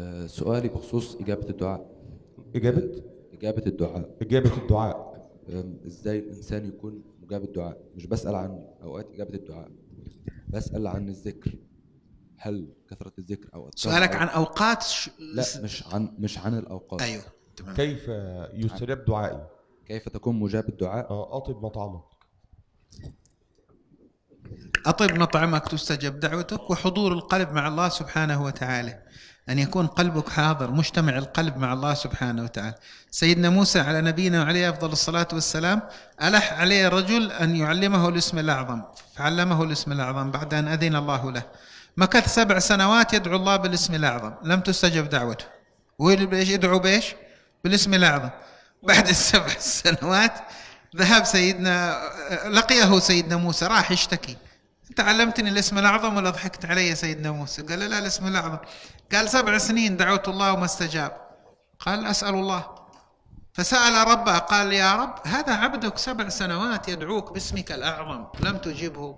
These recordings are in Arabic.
آه، سؤالي بخصوص إجابة الدعاء إجابة؟ إجابة الدعاء إجابة الدعاء إزاي الإنسان يكون مجاب الدعاء مش بسأل عن أوقات إجابة الدعاء بسأل عن الذكر هل كثرة الذكر أو سؤالك أو... عن أوقات ش... لا مش عن مش عن الأوقات أيوه تمام كيف يستجاب دعائي كيف تكون مجاب الدعاء آه، أطب مطعمك أطب مطعمك تستجب دعوتك وحضور القلب مع الله سبحانه وتعالى أن يكون قلبك حاضر مجتمع القلب مع الله سبحانه وتعالى سيدنا موسى على نبينا وعليه أفضل الصلاة والسلام ألح عليه رجل أن يعلمه الاسم الأعظم فعلمه الاسم الأعظم بعد أن أذن الله له مكث سبع سنوات يدعو الله بالاسم الأعظم لم تستجب دعوته يدعو بإيش بالاسم الأعظم بعد السبع سنوات ذهب سيدنا لقيه سيدنا موسى راح يشتكي انت علمتني الاسم الاعظم ولا ضحكت علي سيدنا موسى قال لا الاسم الاعظم قال سبع سنين دعوت الله وما استجاب قال اسال الله فسال ربه قال يا رب هذا عبدك سبع سنوات يدعوك باسمك الاعظم لم تجبه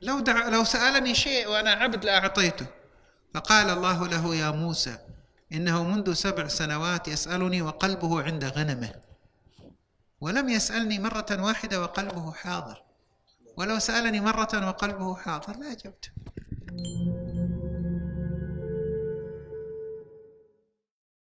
لو دع لو سالني شيء وانا عبد لاعطيته فقال الله له يا موسى انه منذ سبع سنوات يسالني وقلبه عند غنمه ولم يسالني مره واحده وقلبه حاضر ولو سألني مرة وقلبه حاضر لأجبته